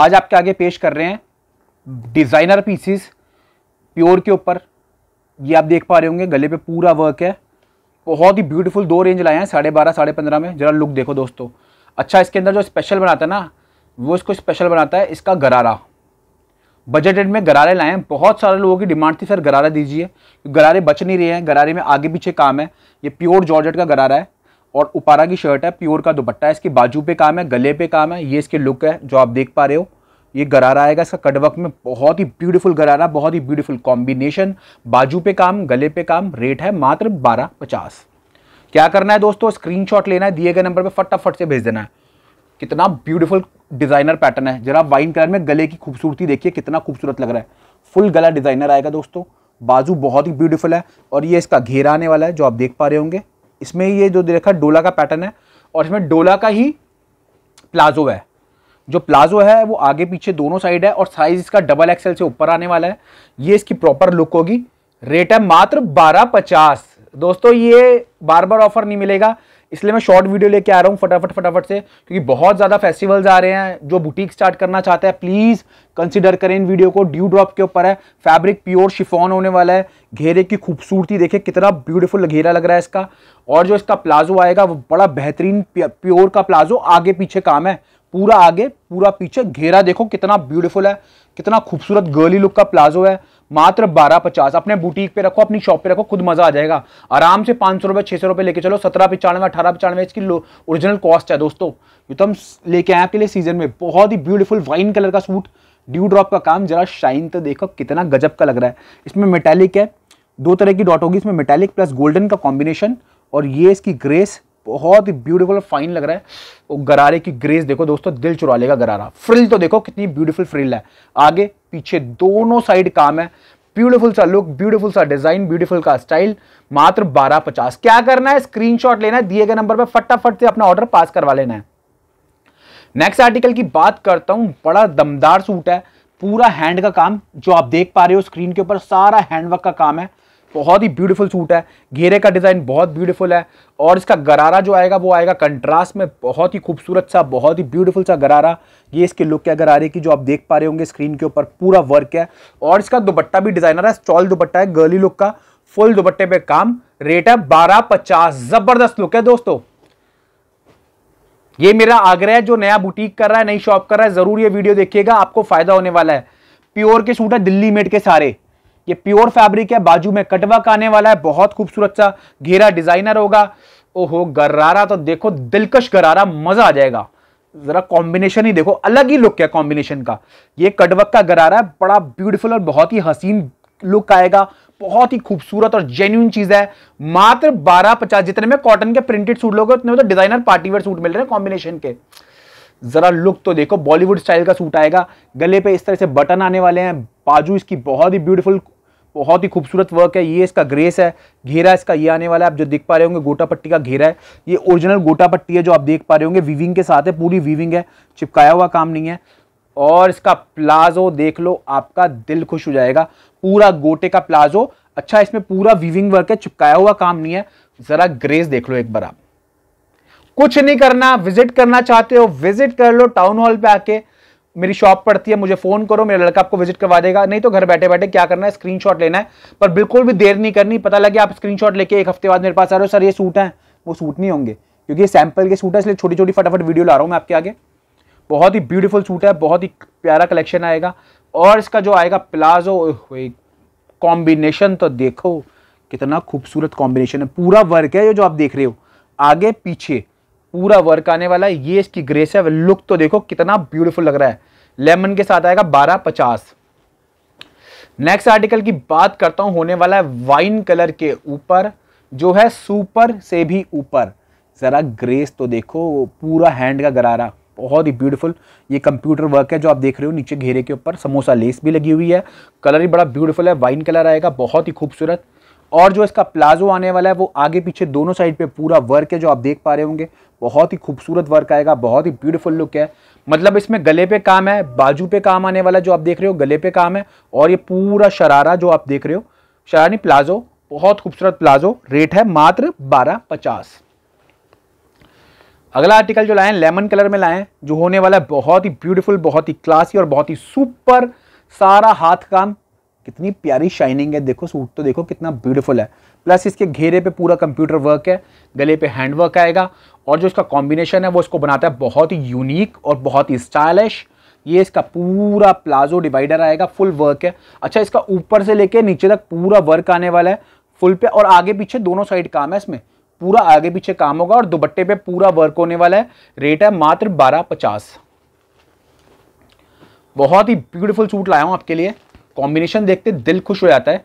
आज आपके आगे पेश कर रहे हैं डिज़ाइनर पीसीस प्योर के ऊपर ये आप देख पा रहे होंगे गले पे पूरा वर्क है बहुत ही ब्यूटीफुल दो रेंज लाए हैं साढ़े बारह साढ़े पंद्रह में ज़रा लुक देखो दोस्तों अच्छा इसके अंदर जो स्पेशल बनाता है ना वो इसको स्पेशल बनाता है इसका गरारा बजट रेट में गरारे लाए हैं बहुत सारे लोगों की डिमांड थी सर गरारा दीजिए गरारे बच नहीं रहे हैं गरारे में आगे पीछे काम है ये प्योर जॉर्जेट का गरारा है और उपारा की शर्ट है प्योर का दुपट्टा है इसके बाजू पे काम है गले पे काम है ये इसके लुक है जो आप देख पा रहे हो ये गरारा आएगा इसका कटवक में बहुत ही ब्यूटीफुल गरारा बहुत ही ब्यूटीफुल कॉम्बिनेशन बाजू पे काम गले पे काम रेट है मात्र बारह पचास क्या करना है दोस्तों स्क्रीनशॉट लेना है दिए गए नंबर पे फटाफट से भेज देना है कितना ब्यूटीफुल डिज़ाइनर पैटर्न है जरा वाइन कलर में गले की खूबसूरती देखिए कितना खूबसूरत लग रहा है फुल गला डिज़ाइनर आएगा दोस्तों बाजू बहुत ही ब्यूटीफुल है और ये इसका घेरा आने वाला है जो आप देख पा रहे होंगे इसमें ये जो देखा डोला का पैटर्न है और इसमें डोला का ही प्लाजो है जो प्लाजो है वो आगे पीछे दोनों साइड है और साइज इसका डबल एक्सएल से ऊपर आने वाला है ये इसकी प्रॉपर लुक होगी रेट है मात्र बारह पचास दोस्तों ये बार बार ऑफर नहीं मिलेगा इसलिए मैं शॉर्ट वीडियो लेके आ रहा हूँ फटाफट फटाफट से क्योंकि बहुत ज़्यादा फेस्टिवल्स आ रहे हैं जो बुटीक स्टार्ट करना चाहता है प्लीज़ कंसिडर करें इन वीडियो को ड्यू ड्रॉप के ऊपर है फैब्रिक प्योर शिफॉन होने वाला है घेरे की खूबसूरती देखे कितना ब्यूटीफुल घेरा लग रहा है इसका और जो इसका प्लाजो आएगा वो बड़ा बेहतरीन प्योर का प्लाजो आगे पीछे काम है पूरा आगे पूरा पीछे घेरा देखो कितना ब्यूटीफुल है कितना खूबसूरत गर्ली लुक का प्लाजो है मात्र बारह पचास अपने बुटीक पे रखो अपनी शॉप पे रखो खुद मजा आ जाएगा आराम से पाँच सौ रुपए छह सौ रुपए लेके चलो सत्रह पिचानवे अठारह पिचानवे इसकी ओरिजिनल कॉस्ट है दोस्तों ये तो हम लेके आए आपके लिए सीजन में बहुत ही ब्यूटीफुल वाइन कलर का सूट ड्यू ड्रॉप का काम जरा शाइन तो देखो कितना गजब का लग रहा है इसमें मेटेलिक है दो तरह की डॉट होगी इसमें मेटेलिक प्लस गोल्डन का कॉम्बिनेशन और ये इसकी ग्रेस बहुत ही ब्यूटीफुल फाइन लग रहा है वो गरारे की ग्रेस देखो दोस्तों दिल चुरा लेगा गरारा फ्रिल तो देखो कितनी ब्यूटीफुल फ्रिल है आगे पीछे दोनों साइड काम है ब्यूटीफुल सा लुक ब्यूटीफुल सा डिजाइन ब्यूटीफुल का स्टाइल मात्र बारह पचास क्या करना है स्क्रीनशॉट लेना है दिए गए नंबर पर फटाफट से अपना ऑर्डर पास करवा लेना है नेक्स्ट आर्टिकल की बात करता हूं बड़ा दमदार सूट है पूरा हैंड का काम जो आप देख पा रहे हो स्क्रीन के ऊपर सारा हैंडवर्क का काम है बहुत ही ब्यूटीफुल सूट है घेरे का डिज़ाइन बहुत ब्यूटीफुल है और इसका गरारा जो आएगा वो आएगा कंट्रास्ट में बहुत ही खूबसूरत सा बहुत ही ब्यूटीफुल सा गरारा ये इसके लुक क्या गरारे की जो आप देख पा रहे होंगे स्क्रीन के ऊपर पूरा वर्क है और इसका दुपट्टा भी डिज़ाइनर है स्टॉल दुपट्टा है गर्ली लुक का फुल दुपट्टे पे काम रेट है बारह पचास जबरदस्त लुक है दोस्तों ये मेरा आग्रह है जो नया बुटीक कर रहा है नई शॉप कर रहा है जरूर ये वीडियो देखिएगा आपको फायदा होने वाला है प्योर के सूट है दिल्ली मेड के सारे ये प्योर फैब्रिक है बाजू में कटवा आने वाला है बहुत खूबसूरत सा घेरा डिजाइनर होगा ओहो गरारा तो देखो दिलकश गरारा मजा आ जाएगा जरा कॉम्बिनेशन ही देखो अलग ही लुक है कॉम्बिनेशन का ये कटवक का गरारा है बड़ा ब्यूटीफुल और बहुत ही हसीन लुक आएगा बहुत ही खूबसूरत और जेन्यून चीज है मात्र बारह पचास जितने में कॉटन के प्रिंटेड सूट लोगे उतने में तो डिजाइनर पार्टीवेयर सूट मिल रहे हैं कॉम्बिनेशन के जरा लुक तो देखो बॉलीवुड स्टाइल का सूट आएगा गले पे इस तरह से बटन आने वाले हैं बाजू इसकी बहुत ही ब्यूटीफुल बहुत ही खूबसूरत वर्क है ये इसका ग्रेस है घेरा इसका ये आने वाला है आप जो देख पा रहे होंगे गोटा पट्टी का घेरा है ये ओरिजिनल गोटा पट्टी है जो आप देख पा रहे होंगे वीविंग के साथ है पूरी वीविंग है चिपकाया हुआ काम नहीं है और इसका प्लाजो देख लो आपका दिल खुश हो जाएगा पूरा गोटे का प्लाजो अच्छा इसमें पूरा वीविंग वर्क है चिपकाया हुआ काम नहीं है जरा ग्रेस देख लो एक बार आप कुछ नहीं करना विजिट करना चाहते हो विजिट कर लो टाउन हॉल पे आके मेरी शॉप पड़ती है मुझे फोन करो मेरा लड़का आपको विजिट करवा देगा नहीं तो घर बैठे बैठे क्या करना है स्क्रीन लेना है पर बिल्कुल भी देर नहीं करनी पता लगे आप स्क्रीन लेके एक हफ्ते बाद मेरे पास आ रहे हो सर ये सूट है वो सूट नहीं होंगे क्योंकि ये सैंपल के सूट है इसलिए छोटी छोटी फटाफट वीडियो ला रहा हूँ मैं आपके आगे बहुत ही ब्यूटीफुल सूट है बहुत ही प्यारा कलेक्शन आएगा और इसका जो आएगा प्लाजो कॉम्बिनेशन तो देखो कितना खूबसूरत कॉम्बिनेशन है पूरा वर्क है ये जो आप देख रहे हो आगे पीछे पूरा वर्क आने वाला है ये इसकी ग्रेस है लुक तो देखो कितना ब्यूटीफुल लग रहा है लेमन के साथ आएगा बारह पचास नेक्स्ट आर्टिकल की बात करता हूँ होने वाला है वाइन कलर के ऊपर जो है सुपर से भी ऊपर ज़रा ग्रेस तो देखो पूरा हैंड का गरारा बहुत ही ब्यूटीफुल ये कंप्यूटर वर्क है जो आप देख रहे हो नीचे घेरे के ऊपर समोसा लेस भी लगी हुई है कलर ही बड़ा ब्यूटीफुल है वाइन कलर आएगा बहुत ही खूबसूरत और जो इसका प्लाजो आने वाला है वो आगे पीछे दोनों साइड पे पूरा वर्क है जो आप देख पा रहे होंगे बहुत ही खूबसूरत वर्क आएगा बहुत ही ब्यूटीफुल लुक है मतलब इसमें गले पे काम है बाजू पे काम आने वाला जो आप देख रहे हो गले पे काम है और ये पूरा शरारा जो आप देख रहे हो शरारी प्लाजो बहुत खूबसूरत प्लाजो रेट है मात्र बारह पचास अगला आर्टिकल जो लाए लेमन कलर में लाए जो होने वाला है बहुत ही ब्यूटीफुल बहुत ही क्लासी और बहुत ही सुपर सारा हाथ काम कितनी प्यारी शाइनिंग है देखो सूट तो देखो कितना ब्यूटीफुल है प्लस इसके घेरे पे पूरा कंप्यूटर वर्क है गले पे हैंड वर्क आएगा और जो इसका कॉम्बिनेशन है वो इसको बनाता है बहुत ही यूनिक और बहुत ही स्टाइलिश ये इसका पूरा प्लाजो डिवाइडर आएगा फुल वर्क है अच्छा इसका ऊपर से लेके नीचे तक पूरा वर्क आने वाला है फुल पे और आगे पीछे दोनों साइड काम है इसमें पूरा आगे पीछे काम होगा और दुपट्टे पे पूरा वर्क होने वाला है रेट है मात्र बारह पचास बहुत ही ब्यूटीफुल सूट लाया हूँ आपके लिए कॉम्बिनेशन देखते दिल खुश हो जाता है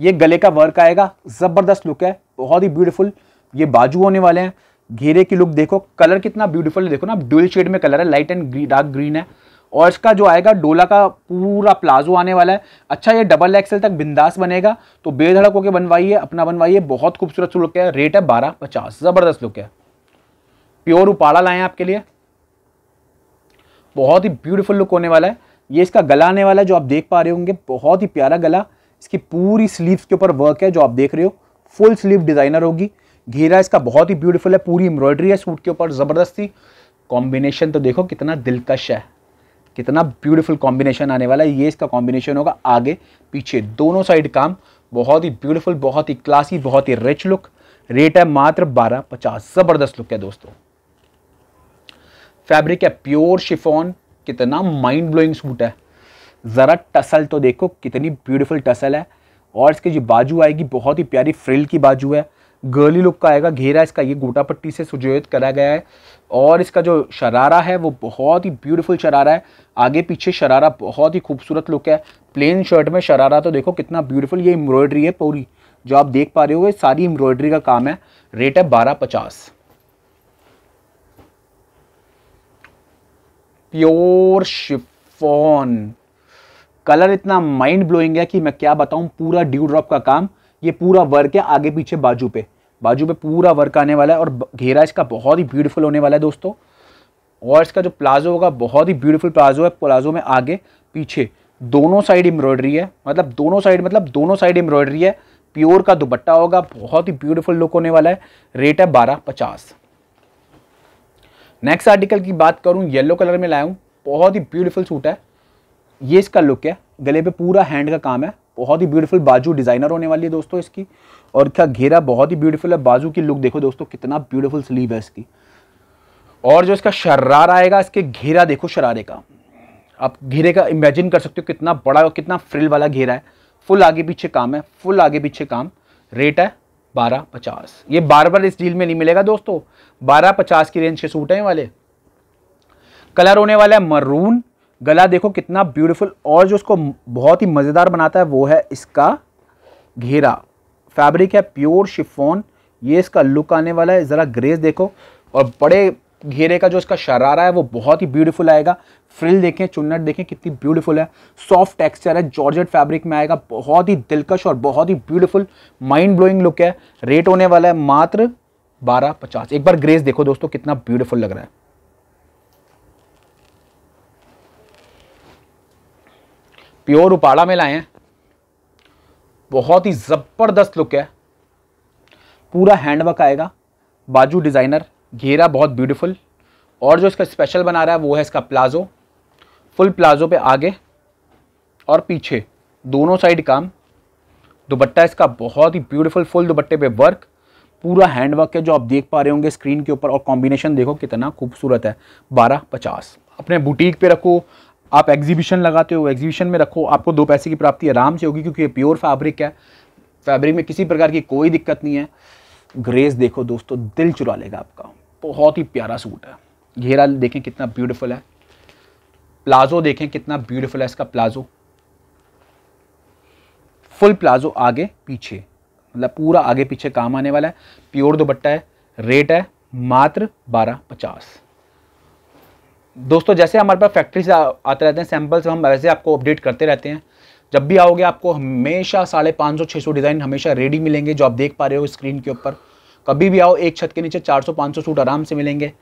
ये गले का वर्क आएगा ज़बरदस्त लुक है बहुत ही ब्यूटीफुल ये बाजू होने वाले हैं घेरे की लुक देखो कलर कितना ब्यूटीफुल है देखो ना ड्यूल शेड में कलर है light and green, dark green है और इसका जो आएगा डोला का पूरा प्लाजो आने वाला है अच्छा ये डबल एक्सएल तक बिंदास बनेगा तो बेधड़क होकर बनवाइए अपना बनवाइए बहुत खूबसूरत लुक है रेट है बारह पचास ज़बरदस्त लुक है प्योर उपाड़ा लाए आपके लिए बहुत ही ब्यूटीफुल लुक होने वाला है ये इसका गला आने वाला जो आप देख पा रहे होंगे बहुत ही प्यारा गला इसकी पूरी स्लीव्स के ऊपर वर्क है जो आप देख रहे हो फुल स्लीव डिज़ाइनर होगी घेरा इसका बहुत ही ब्यूटीफुल है पूरी एम्ब्रॉयडरी है सूट के ऊपर ज़बरदस्ती कॉम्बिनेशन तो देखो कितना दिलकश है कितना ब्यूटीफुल कॉम्बिनेशन आने वाला है ये इसका कॉम्बिनेशन होगा आगे पीछे दोनों साइड काम बहुत ही ब्यूटीफुल बहुत ही क्लासी बहुत ही रिच लुक रेट है मात्र बारह पचास ज़बरदस्त लुक है दोस्तों फैब्रिक है प्योर शिफोन कितना माइंड ब्लोइंग सूट है ज़रा टसल तो देखो कितनी ब्यूटीफुल टसल है और इसकी जो बाजू आएगी बहुत ही प्यारी फ्रिल की बाजू है गर्ली लुक का आएगा घेरा इसका ये गोटा पट्टी से सुजोहित करा गया है और इसका जो शरारा है वो बहुत ही ब्यूटीफुल शरारा है आगे पीछे शरारा बहुत ही खूबसूरत लुक है प्लेन शर्ट में शरारा तो देखो कितना ब्यूटीफुल ये एम्ब्रॉयडरी है पूरी जो आप देख पा रहे हो सारी एम्ब्रॉयडरी का काम है रेट है बारह पचास प्योर शिफॉन कलर इतना माइंड ब्लोइंग है कि मैं क्या बताऊं पूरा ड्यू ड्रॉप का काम ये पूरा वर्क है आगे पीछे बाजू पे बाजू पे पूरा वर्क आने वाला है और घेरा इसका बहुत ही ब्यूटीफुल होने वाला है दोस्तों और इसका जो प्लाजो होगा बहुत ही ब्यूटीफुल प्लाजो है प्लाजो में आगे पीछे दोनों साइड एम्ब्रॉयडरी है मतलब दोनों साइड मतलब दोनों साइड एम्ब्रॉयडरी है प्योर का दुपट्टा होगा बहुत ही ब्यूटीफुल लुक होने वाला है रेट है बारह पचास नेक्स्ट आर्टिकल की बात करूँ येलो कलर में लाया हूँ बहुत ही ब्यूटीफुल सूट है ये इसका लुक है गले पे पूरा हैंड का काम है बहुत ही ब्यूटीफुल बाजू डिज़ाइनर होने वाली है दोस्तों इसकी और इसका घेरा बहुत ही ब्यूटीफुल है बाजू की लुक देखो दोस्तों कितना ब्यूटीफुल स्लीव है इसकी और जो इसका शरारा आएगा इसके घेरा देखो शरारे का आप घेरे का इमेजिन कर सकते हो कितना बड़ा और कितना फ्रिल वाला घेरा है फुल आगे पीछे काम है फुल आगे पीछे काम रेट है बारह पचास ये बार बार इस डील में नहीं मिलेगा दोस्तों बारह पचास की रेंज के सूट हैं वाले कलर होने वाला है मरून गला देखो कितना ब्यूटीफुल और जो उसको बहुत ही मज़ेदार बनाता है वो है इसका घेरा फैब्रिक है प्योर शिफोन ये इसका लुक आने वाला है ज़रा ग्रेस देखो और बड़े घेरे का जो इसका शरारा है वो बहुत ही ब्यूटीफुल आएगा फ्रिल देखें चुन्नट देखें कितनी ब्यूटीफुल है सॉफ्ट टेक्सचर है जॉर्जेट फैब्रिक में आएगा बहुत ही दिलकश और बहुत ही ब्यूटीफुल माइंड ब्लोइंग लुक है रेट होने वाला है मात्र बारह पचास एक बार ग्रेस देखो दोस्तों कितना ब्यूटीफुल लग रहा है प्योर उपाड़ा में लाए हैं बहुत ही ज़बरदस्त लुक है पूरा हैंडवर्क आएगा बाजू डिज़ाइनर घेरा बहुत ब्यूटीफुल और जो इसका स्पेशल बना रहा है वो है इसका प्लाजो फुल प्लाजो पे आगे और पीछे दोनों साइड काम दुपट्टा इसका बहुत ही ब्यूटीफुल फुल दुपट्टे पे वर्क पूरा हैंड वर्क है जो आप देख पा रहे होंगे स्क्रीन के ऊपर और कॉम्बिनेशन देखो कितना खूबसूरत है बारह पचास अपने बुटीक पे रखो आप एग्जीबिशन लगाते हो एग्जीबिशन में रखो आपको दो पैसे की प्राप्ति आराम से होगी क्योंकि ये प्योर फैब्रिक है फैब्रिक में किसी प्रकार की कोई दिक्कत नहीं है ग्रेस देखो दोस्तों दिल चुरा लेगा आपका बहुत ही प्यारा सूट है घेरा देखें कितना ब्यूटीफुल है प्लाजो देखें कितना ब्यूटीफुल है इसका प्लाजो फुल प्लाजो आगे पीछे मतलब पूरा आगे पीछे काम आने वाला है प्योर दुपट्टा है रेट है मात्र बारह पचास दोस्तों जैसे हमारे पास फैक्ट्री से आते रहते हैं सैंपल्स हम वैसे आपको अपडेट करते रहते हैं जब भी आओगे आपको हमेशा साढ़े पाँच सौ छः सौ डिज़ाइन हमेशा रेडी मिलेंगे जो आप देख पा रहे हो स्क्रीन के ऊपर कभी भी आओ एक छत के नीचे चार सौ पाँच सौ सूट आराम से मिलेंगे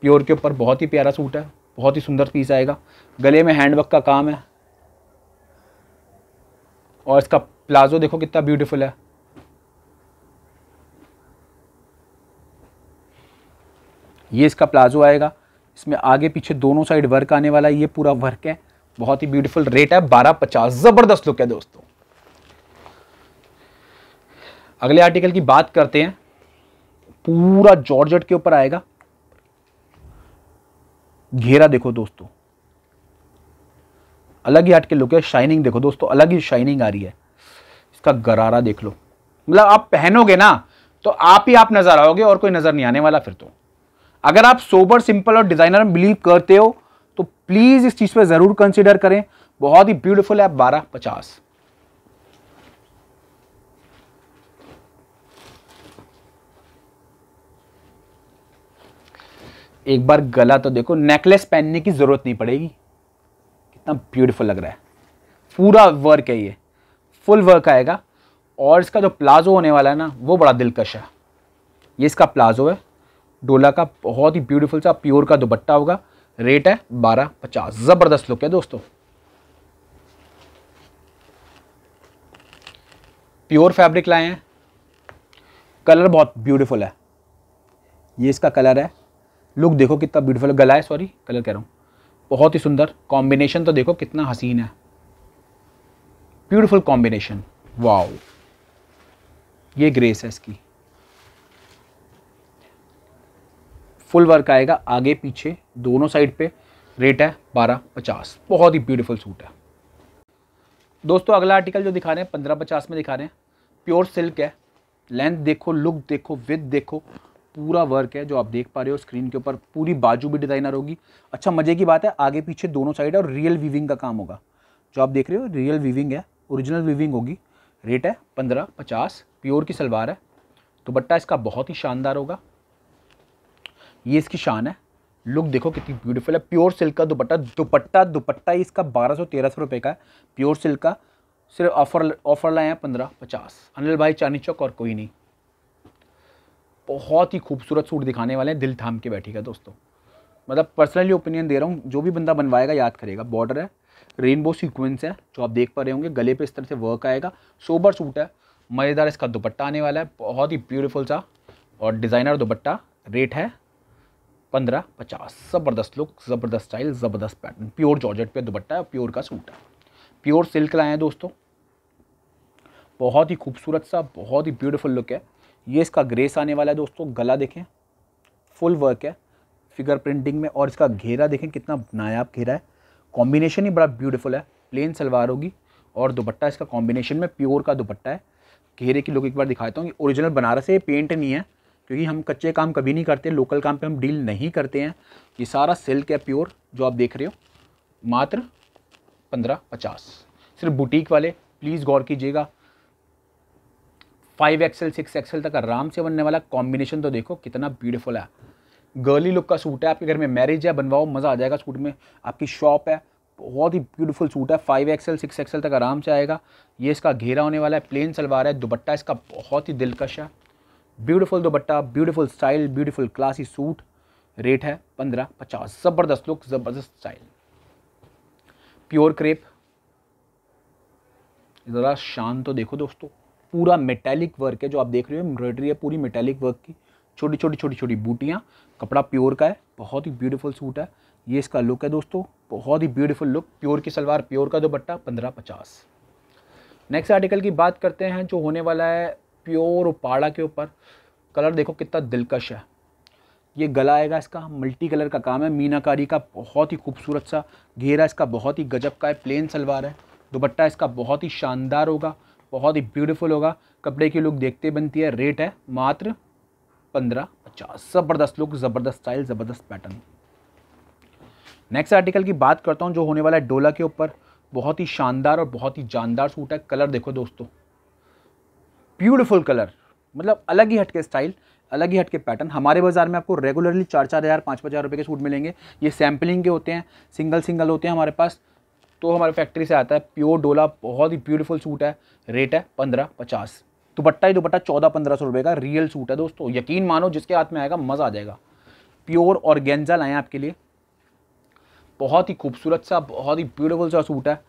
प्योर के ऊपर बहुत ही प्यारा सूट है बहुत ही सुंदर पीस आएगा गले में हैंडवर्क का काम है और इसका प्लाजो देखो कितना ब्यूटीफुल है ये इसका प्लाजो आएगा इसमें आगे पीछे दोनों साइड वर्क आने वाला है ये पूरा वर्क है बहुत ही ब्यूटीफुल रेट है बारह पचास जबरदस्त लुक है दोस्तों अगले आर्टिकल की बात करते हैं पूरा जॉर्जेट के ऊपर आएगा घेरा देखो दोस्तों अलग ही हटके लुक है शाइनिंग देखो दोस्तों अलग ही शाइनिंग आ रही है इसका गरारा देख लो मतलब आप पहनोगे ना तो आप ही आप नजर आओगे और कोई नजर नहीं आने वाला फिर तो अगर आप सोबर सिंपल और डिजाइनर में बिलीव करते हो तो प्लीज़ इस चीज़ पर ज़रूर कंसिडर करें बहुत ही ब्यूटीफुल ऐप बारह पचास एक बार गला तो देखो नेकलेस पहनने की ज़रूरत नहीं पड़ेगी कितना ब्यूटीफुल लग रहा है पूरा वर्क है ये फुल वर्क आएगा और इसका जो प्लाजो होने वाला है ना वो बड़ा दिलकश है ये इसका प्लाजो है डोला का बहुत ही ब्यूटीफुल सा प्योर का दुपट्टा होगा रेट है बारह पचास ज़बरदस्त लुक है दोस्तों प्योर फैब्रिक लाए हैं कलर बहुत ब्यूटीफुल है ये इसका कलर है लुक देखो कितना ब्यूटीफुल गला है सॉरी कलर कह रहा हूँ बहुत ही सुंदर कॉम्बिनेशन तो देखो कितना हसीन है ब्यूटीफुल कॉम्बिनेशन वाओ ये ग्रेस है इसकी फुल वर्क आएगा आगे पीछे दोनों साइड पे रेट है बारह पचास बहुत ही ब्यूटीफुल सूट है दोस्तों अगला आर्टिकल जो दिखा रहे हैं पंद्रह पचास में दिखा रहे हैं प्योर सिल्क है लेंथ देखो लुक देखो विथ देखो पूरा वर्क है जो आप देख पा रहे हो स्क्रीन के ऊपर पूरी बाजू भी डिजाइनर होगी अच्छा मजे की बात है आगे पीछे दोनों साइड है और रियल वीविंग का काम होगा जो आप देख रहे हो रियल वीविंग है ओरिजिनल वीविंग होगी रेट है पंद्रह पचास प्योर की सलवार है दुपट्टा तो इसका बहुत ही शानदार होगा ये इसकी शान है लुक देखो कितनी ब्यूटीफुल है प्योर सिल्क का दुपट्टा दुपट्टा दुपट्टा ही इसका बारह सौ तेरह सौ रुपये का है प्योर सिल्क का सिर्फ ऑफर ऑफर लाए हैं पंद्रह पचास अनिल भाई चांदी चौक और कोई नहीं बहुत ही खूबसूरत सूट दिखाने वाले हैं दिल थाम के बैठेगा दोस्तों मतलब पर्सनली ओपिनियन दे रहा हूँ जो भी बंदा बनवाएगा याद करेगा बॉर्डर है रेनबो सीक्वेंस है जो आप देख पा रहे होंगे गले पर इस तरह से वर्क आएगा सोबर सूट है मज़ेदार इसका दुपट्टा आने वाला है बहुत ही ब्यूटीफुल सा और डिज़ाइनर दुपट्टा रेट है पंद्रह पचास ज़बरदस्त लुक ज़बरदस्त स्टाइल ज़बरदस्त पैटर्न प्योर जॉर्जेट पे दुपट्टा है प्योर का सूट है प्योर सिल्क लाए हैं दोस्तों बहुत ही खूबसूरत सा बहुत ही ब्यूटीफुल लुक है ये इसका ग्रेस आने वाला है दोस्तों गला देखें फुल वर्क है फिगर प्रिंटिंग में और इसका घेरा देखें कितना नायाब घेरा है कॉम्बिनेशन ही बड़ा ब्यूटीफुल है प्लेन सलवार होगी और दुपट्टा इसका कॉम्बिनेशन में प्योर का दुपट्टा है घेरे की लुक एक बार दिखाता हूँ ओरिजिनल बनारस है ये पेंट नहीं है क्योंकि हम कच्चे काम कभी नहीं करते लोकल काम पे हम डील नहीं करते हैं ये सारा सिल्क है प्योर जो आप देख रहे हो मात्र पंद्रह पचास सिर्फ बुटीक वाले प्लीज़ गौर कीजिएगा फाइव एक्सएल सिक्स एक्सएल तक आराम से बनने वाला कॉम्बिनेशन तो देखो कितना ब्यूटीफुल है गर्ली लुक का सूट है आपके घर में मैरिज है बनवाओ मज़ा आ जाएगा सूट में आपकी शॉप है बहुत ही ब्यूटीफुल सूट है फाइव एक्सएल सिक्स एक्सएल तक आराम से आएगा ये इसका घेरा होने वाला है प्लेन सलवार है दुपट्टा इसका बहुत ही दिलकश है beautiful dupatta beautiful style beautiful classy suit rate है पंद्रह पचास ज़बरदस्त लुक ज़बरदस्त स्टाइल प्योर क्रेप ज़रा शान तो देखो दोस्तों पूरा मेटेलिक वर्क है जो आप देख रहे हो एम्ब्रॉयडरी है पूरी मेटेलिक वर्क की छोटी छोटी छोटी छोटी बूटियाँ कपड़ा प्योर का है बहुत ही ब्यूटीफुल सूट है ये इसका लुक है दोस्तों बहुत ही ब्यूटीफुल लुक प्योर की सलवार प्योर का दुपट्टा पंद्रह पचास नेक्स्ट आर्टिकल की बात करते हैं जो होने वाला है प्योर उपाड़ा के ऊपर कलर देखो कितना दिलकश है ये गला आएगा इसका मल्टी कलर का काम है मीनाकारी का बहुत ही खूबसूरत सा घेरा इसका बहुत ही गजब का है प्लेन सलवार है दुपट्टा इसका बहुत ही शानदार होगा बहुत ही ब्यूटीफुल होगा कपड़े की लुक देखते बनती है रेट है मात्र पंद्रह पचास ज़बरदस्त लुक ज़बरदस्त स्टाइल ज़बरदस्त पैटर्न नेक्स्ट आर्टिकल की बात करता हूँ जो होने वाला है डोला के ऊपर बहुत ही शानदार और बहुत ही जानदार सूट है कलर देखो दोस्तों ब्यूटिफुल कलर मतलब अलग ही हटके स्टाइल अलग ही हटके पैटर्न हमारे बाज़ार में आपको रेगुलरली चार चार हज़ार पाँच पाँच हज़ार रुपये के सूट मिलेंगे ये सैम्पलिंग के होते हैं सिंगल सिंगल होते हैं हमारे पास तो हमारे फैक्ट्री से आता है प्योर डोला बहुत ही ब्यूटीफुल सूट है रेट है पंद्रह पचास दुपट्टा ही दुपट्टा चौदह पंद्रह सौ रुपये का रियल सूट है दोस्तों यकीन मानो जिसके हाथ में आएगा मज़ा आ जाएगा प्योर और गेंजा लाएँ आपके लिए बहुत ही खूबसूरत सा बहुत ही ब्यूटीफुल सा सूट है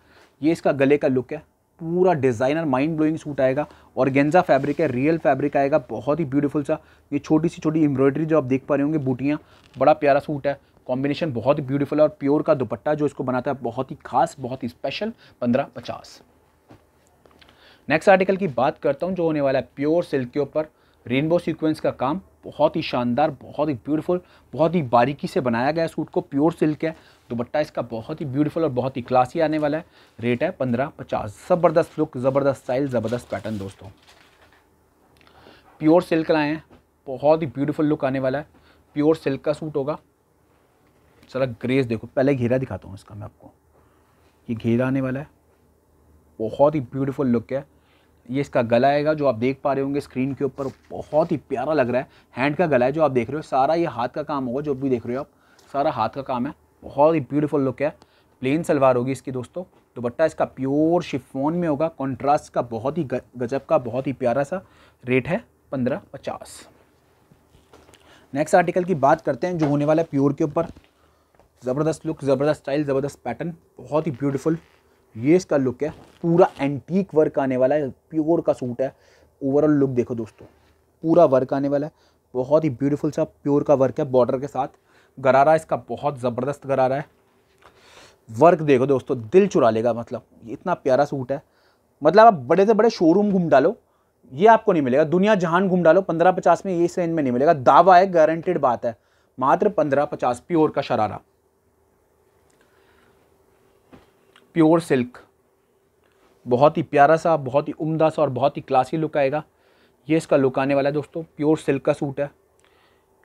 ये इसका गले का लुक है पूरा डिज़ाइनर माइंड ब्लोइंग सूट आएगा और गेंजा फैब्रिक है रियल फैब्रिक आएगा बहुत ही ब्यूटीफुल सा ये छोटी सी छोटी एम्ब्रॉयडरी जो आप देख पा रहे होंगे बूटियाँ बड़ा प्यारा सूट है कॉम्बिनेशन बहुत ही ब्यूटीफुल है और प्योर का दुपट्टा जो इसको बनाता है बहुत ही खास बहुत ही स्पेशल पंद्रह पचास नेक्स्ट आर्टिकल की बात करता हूँ जो होने वाला है प्योर सिल्क के ऊपर रेनबो सीक्वेंस का काम बहुत ही शानदार बहुत ही ब्यूटीफुल बहुत ही बारीकी से बनाया गया सूट को प्योर सिल्क है दुपट्टा इसका बहुत ही ब्यूटीफुल और बहुत ही क्लासी आने वाला है रेट है पंद्रह पचास ज़बरदस्त लुक ज़बरदस्त स्टाइल ज़बरदस्त पैटर्न दोस्तों प्योर सिल्क लाए हैं बहुत ही ब्यूटीफुल लुक आने वाला है प्योर सिल्क का सूट होगा सारा ग्रेस देखो पहले घेरा दिखाता हूँ इसका मैं आपको ये घेरा आने वाला है बहुत ही ब्यूटीफुल लुक है ये इसका गला आएगा जो आप देख पा रहे होंगे स्क्रीन के ऊपर बहुत ही प्यारा लग रहा है हैंड का गला है जो आप देख रहे हो सारा ये हाथ का काम होगा जो भी देख रहे हो आप सारा हाथ का काम है बहुत ही ब्यूटीफुल लुक है प्लेन सलवार होगी इसकी दोस्तों दुपट्टा इसका प्योर शिफोन में होगा कॉन्ट्रास्ट का बहुत ही गजब का बहुत ही प्यारा सा रेट है पंद्रह पचास नेक्स्ट आर्टिकल की बात करते हैं जो होने वाला है प्योर के ऊपर ज़बरदस्त लुक ज़बरदस्त स्टाइल ज़बरदस्त पैटर्न बहुत ही ब्यूटीफुल ये इसका लुक है पूरा एंटीक वर्क आने वाला है प्योर का सूट है ओवरऑल लुक देखो दोस्तों पूरा वर्क आने वाला है बहुत ही ब्यूटीफुल सा प्योर का वर्क है बॉर्डर के साथ गरारा इसका बहुत ज़बरदस्त गरारा है वर्क देखो दोस्तों दिल चुरा लेगा मतलब इतना प्यारा सूट है मतलब आप बड़े से बड़े शोरूम घूम डालो ये आपको नहीं मिलेगा दुनिया जहान घूम डालो पंद्रह पचास में ये इस रेंज में नहीं मिलेगा दावा है गारंटेड बात है मात्र पंद्रह पचास प्योर का शरारा प्योर सिल्क बहुत ही प्यारा सा बहुत ही उम्दा सा और बहुत ही क्लासी लुक आएगा ये इसका लुक आने वाला है दोस्तों प्योर सिल्क का सूट है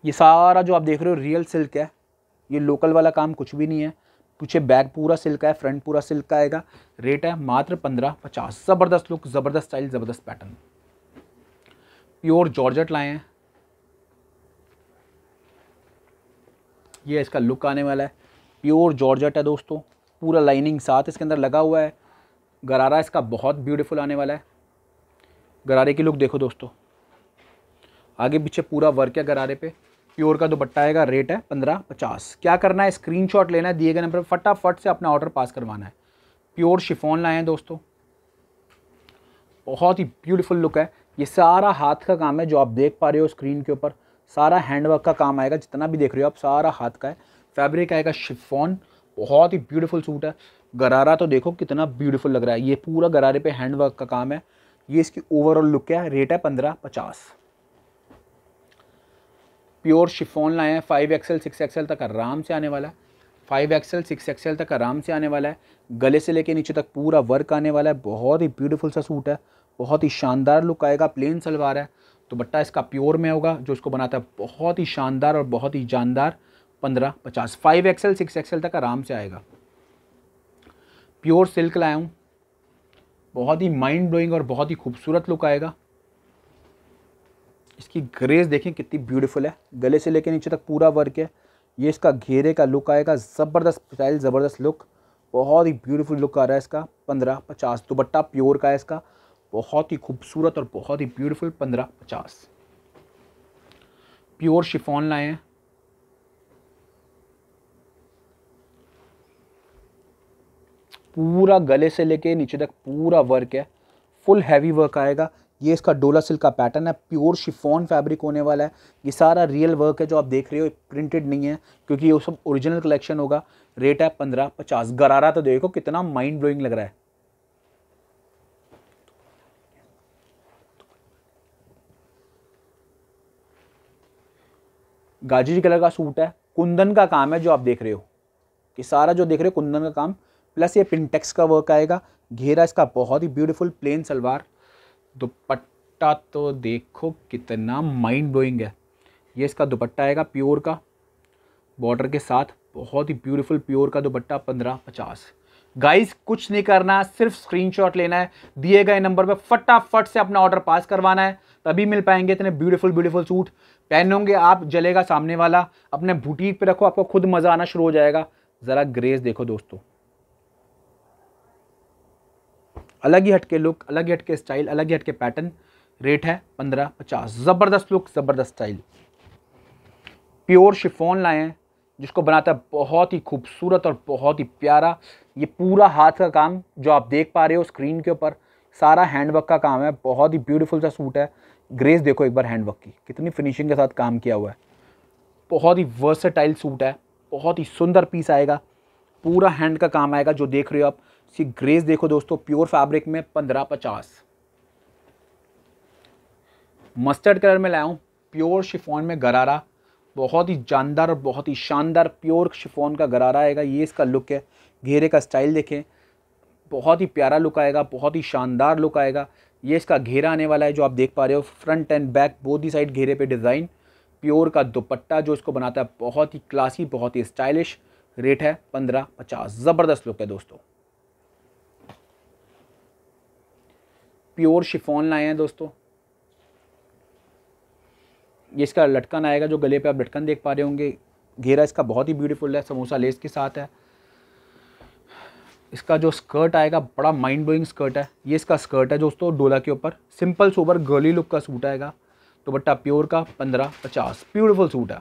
ये सारा जो आप देख रहे हो रियल सिल्क है ये लोकल वाला काम कुछ भी नहीं है पीछे बैक पूरा सिल्क है फ्रंट पूरा सिल्क का आएगा रेट है मात्र पंद्रह पचास ज़बरदस्त लुक ज़बरदस्त स्टाइल ज़बरदस्त पैटर्न प्योर जॉर्जट लाए हैं ये इसका लुक आने वाला है प्योर जॉर्जट है दोस्तों पूरा लाइनिंग साथ इसके अंदर लगा हुआ है गरारा इसका बहुत ब्यूटीफुल आने वाला है गरारे की लुक देखो दोस्तों आगे पीछे पूरा वर्क है गरारे पे प्योर का दुपट्टा आएगा रेट है पंद्रह पचास क्या करना है स्क्रीनशॉट लेना है दिए गए नंबर पर फटाफट से अपना ऑर्डर पास करवाना है प्योर शिफॉन लाए हैं दोस्तों बहुत ही ब्यूटीफुल लुक है ये सारा हाथ का काम है जो आप देख पा रहे हो स्क्रीन के ऊपर सारा हैंडवर्क का काम आएगा जितना भी देख रहे हो आप सारा हाथ का है फैब्रिक आएगा शिफॉन बहुत ही ब्यूटीफुल सूट है गरारा तो देखो कितना ब्यूटीफुल लग रहा है ये पूरा गरारे पे हैंड वर्क का काम है ये इसकी ओवरऑल लुक है रेट है पंद्रह पचास प्योर शिफोन लाए हैं फाइव एक्सएल सिक्स एक्सएल तक आराम से आने वाला है फाइव एक्सएल सिक्स एक्सएल तक आराम से आने वाला है गले से लेके नीचे तक पूरा वर्क आने वाला है बहुत ही ब्यूटीफुल सा सूट है बहुत ही शानदार लुक आएगा प्लेन सलवार है तो बट्टा इसका प्योर में होगा जो इसको बनाता है बहुत ही शानदार और बहुत ही जानदार पंद्रह पचास फाइव एक्सएल सिक्स एक्सएल तक आराम से आएगा प्योर सिल्क लाया हूँ बहुत ही माइंड ब्लोइंग और बहुत ही खूबसूरत लुक आएगा इसकी ग्रेस देखें कितनी ब्यूटीफुल है गले से लेकर नीचे तक पूरा वर्क है ये इसका घेरे का लुक आएगा ज़बरदस्त स्टाइल ज़बरदस्त लुक बहुत ही ब्यूटीफुल लुक आ रहा है इसका पंद्रह पचास दुपट्टा प्योर का है इसका बहुत ही खूबसूरत और बहुत ही ब्यूटीफुल पंद्रह पचास प्योर शिफॉन लाए हैं पूरा गले से लेके नीचे तक पूरा वर्क है फुल हैवी वर्क आएगा ये इसका डोला सिल्क का पैटर्न है प्योर शिफॉन फैब्रिक होने वाला है ये सारा रियल वर्क है जो आप देख रहे हो प्रिंटेड नहीं है क्योंकि ये सब ओरिजिनल कलेक्शन होगा रेट है पंद्रह पचास गरारा तो देखो कितना माइंड ब्लोइंग लग रहा है गाजरी कलर का सूट है कुंदन का काम है जो आप देख रहे हो कि सारा जो देख रहे हो कुंदन का काम प्लस ये पिनटेक्स का वर्क आएगा घेरा इसका बहुत ही ब्यूटीफुल प्लेन सलवार दुपट्टा तो देखो कितना माइंड ब्लोइंग है ये इसका दुपट्टा आएगा प्योर का बॉर्डर के साथ बहुत ही ब्यूटीफुल प्योर का दुपट्टा पंद्रह पचास गाइस कुछ नहीं करना सिर्फ स्क्रीनशॉट लेना है दिए गए नंबर पर फटाफट से अपना ऑर्डर पास करवाना है तभी मिल पाएंगे इतने ब्यूटीफुल ब्यूटीफुल सूट पहनोगे आप जलेगा सामने वाला अपने बुटीक पे रखो आपको खुद मज़ा आना शुरू हो जाएगा ज़रा ग्रेस देखो दोस्तों अलग ही हटके लुक अलग ही हटके स्टाइल अलग ही हटके पैटर्न रेट है पंद्रह पचास ज़बरदस्त लुक ज़बरदस्त स्टाइल प्योर शिफोन लाए हैं जिसको बनाता है बहुत ही खूबसूरत और बहुत ही प्यारा ये पूरा हाथ का काम जो आप देख पा रहे हो स्क्रीन के ऊपर सारा हैंडवर्क का काम है बहुत ही ब्यूटीफुल सा सूट है ग्रेस देखो एक बार हैंडवर्क की कितनी फिनिशिंग के साथ काम किया हुआ है बहुत ही वर्सटाइल सूट है बहुत ही सुंदर पीस आएगा पूरा हैंड का काम आएगा जो देख रहे हो आप इसकी ग्रेस देखो दोस्तों प्योर फैब्रिक में पंद्रह पचास मस्टर्ड कलर में लाया हूँ प्योर शिफॉन में गरारा बहुत ही जानदार और बहुत ही शानदार प्योर शिफॉन का गरारा आएगा ये इसका लुक है घेरे का स्टाइल देखें बहुत ही प्यारा लुक आएगा बहुत ही शानदार लुक आएगा ये इसका घेरा आने वाला है जो आप देख पा रहे हो फ्रंट एंड बैक बोथ ही साइड घेरे पे डिज़ाइन प्योर का दुपट्टा जो इसको बनाता है बहुत ही क्लासी बहुत ही स्टाइलिश रेट है पंद्रह पचास ज़बरदस्त लुक है दोस्तों प्योर शिफॉन लाए हैं दोस्तों ये इसका लटकन आएगा जो गले पे आप लटकन देख पा रहे होंगे घेरा इसका बहुत ही ब्यूटीफुल है समोसा लेस के साथ है इसका जो स्कर्ट आएगा बड़ा माइंड ब्लोइंग स्कर्ट है ये इसका स्कर्ट है दोस्तों डोला के ऊपर सिंपल सोबर गर्ली लुक का सूट आएगा तो बट्टा प्योर का पंद्रह पचास ब्यूटिफुल सूट है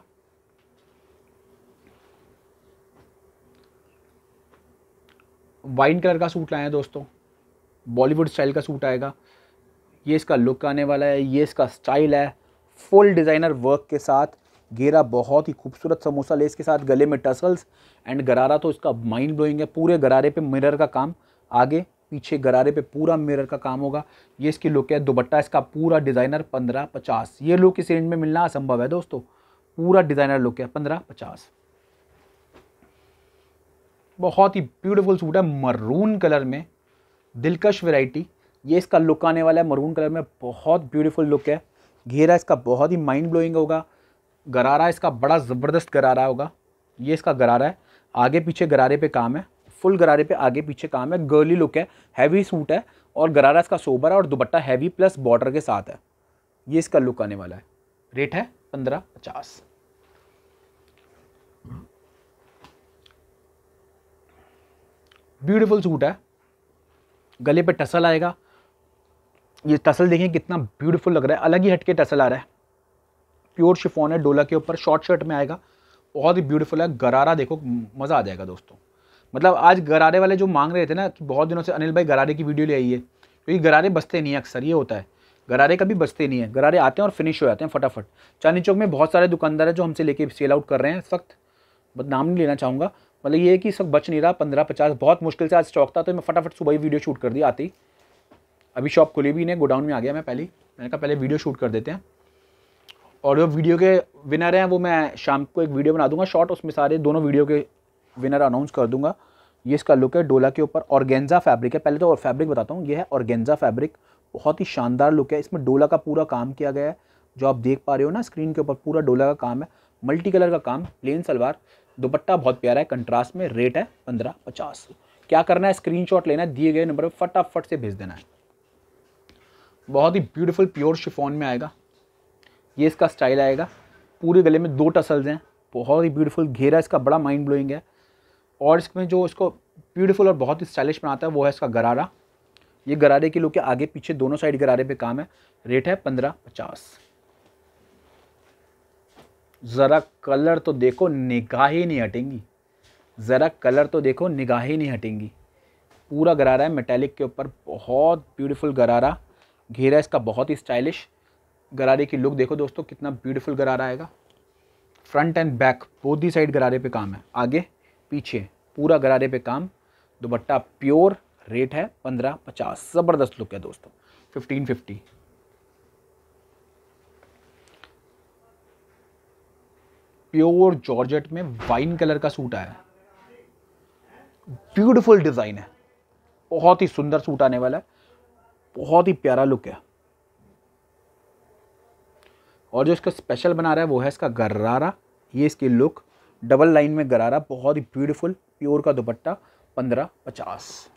वाइन कलर का सूट लाए हैं दोस्तों बॉलीवुड स्टाइल का सूट आएगा ये इसका लुक आने वाला है ये इसका स्टाइल है फुल डिज़ाइनर वर्क के साथ घेरा बहुत ही खूबसूरत समोसा लेस के साथ गले में टसल्स एंड गरारा तो इसका माइंड ब्लोइंग है पूरे गरारे पे मिरर का काम आगे पीछे गरारे पे पूरा मिरर का काम होगा ये इसकी लुक है दोपट्टा इसका पूरा डिज़ाइनर पंद्रह पचास ये लुक इस रेंज में मिलना असंभव है दोस्तों पूरा डिज़ाइनर लुक है पंद्रह पचास बहुत ही ब्यूटीफुल सूट है मरून कलर में दिलकश वैरायटी ये इसका लुक आने वाला है मरून कलर में बहुत ब्यूटीफुल लुक है घेरा इसका बहुत ही माइंड ब्लोइंग होगा गरारा इसका बड़ा ज़बरदस्त गरारा होगा ये इसका गरारा है आगे पीछे गरारे पे काम है फुल गरारे पे आगे पीछे काम है गर्ली लुक है हैवी सूट है और गरारा इसका सोबर है और दुपट्टा हैवी प्लस बॉर्डर के साथ है ये इसका लुक आने वाला है रेट है पंद्रह पचास ब्यूटीफुल सूट है गले पे टसल आएगा ये टसल देखें कितना ब्यूटीफुल लग रहा है अलग ही हटके टसल आ रहा है प्योर शिफोन है डोला के ऊपर शॉर्ट शर्ट में आएगा बहुत ही ब्यूटीफुल है गरारा देखो मज़ा आ जाएगा दोस्तों मतलब आज गरारे वाले जो मांग रहे थे ना कि बहुत दिनों से अनिल भाई गरारे की वीडियो ले आई है क्योंकि तो गरारे बसते नहीं है अक्सर ये होता है गरारे कभी बसते नहीं है गरारे आते हैं और फिनिश हो जाते हैं फटाफट चांदी चौक में बहुत सारे दुकानदार हैं जो हमसे लेके सेल आउट कर रहे हैं इस वक्त नाम नहीं लेना चाहूँगा मतलब ये कि इस वक्त बच नहीं रहा पंद्रह पचास बहुत मुश्किल से आज स्टॉक था तो मैं फटाफट सुबह ही वीडियो शूट कर दी आती अभी शॉप खुली भी नहीं गोडाउन में आ गया मैं पहले मैंने कहा पहले वीडियो शूट कर देते हैं और जो वीडियो के विनर हैं वो मैं शाम को एक वीडियो बना दूंगा शॉर्ट उसमें सारे दोनों वीडियो के विनर अनाउंस कर दूंगा ये इसका लुक है डोला के ऊपर ऑर्गेन्जा फैब्रिक है पहले तो और फैब्रिक बताता हूँ ये है औरगेंजा फैब्रिक बहुत ही शानदार लुक है इसमें डोला का पूरा काम किया गया है जो आप देख पा रहे हो ना स्क्रीन के ऊपर पूरा डोला का काम है मल्टी कलर का काम प्लेन सलवार दुपट्टा बहुत प्यारा है कंट्रास्ट में रेट है पंद्रह पचास क्या करना है स्क्रीनशॉट लेना है दिए गए नंबर पर फटाफट से भेज देना है बहुत ही ब्यूटीफुल प्योर शिफॉन में आएगा ये इसका स्टाइल आएगा पूरे गले में दो टसल्स हैं बहुत ही ब्यूटीफुल घेरा इसका बड़ा माइंड ब्लोइंग है और इसमें जो इसको ब्यूटीफुल और बहुत ही स्टाइलिश बनाता है वो है इसका गरारा ये गरारे के लोग के आगे पीछे दोनों साइड गरारे पे काम है रेट है पंद्रह पचास ज़रा कलर तो देखो निगाह ही नहीं हटेंगी ज़रा कलर तो देखो निगाह ही नहीं हटेंगी पूरा गरारा है मेटेलिक के ऊपर बहुत ब्यूटीफुल गरारा घेरा इसका बहुत ही स्टाइलिश गरारे की लुक देखो दोस्तों कितना ब्यूटीफुल गरारा आएगा फ्रंट एंड बैक बोथ ही साइड गरारे पे काम है आगे पीछे पूरा गरारे पे काम दुपट्टा प्योर रेट है पंद्रह पचास ज़बरदस्त लुक है दोस्तों फिफ्टीन फिफ्टी प्योर जॉर्जेट में वाइन कलर का सूट आया ब्यूटीफुल डिज़ाइन है बहुत ही सुंदर सूट आने वाला है बहुत ही प्यारा लुक है और जो इसका स्पेशल बना रहा है वो है इसका गरारा ये इसकी लुक डबल लाइन में गरारा बहुत ही ब्यूटीफुल प्योर का दुपट्टा पंद्रह पचास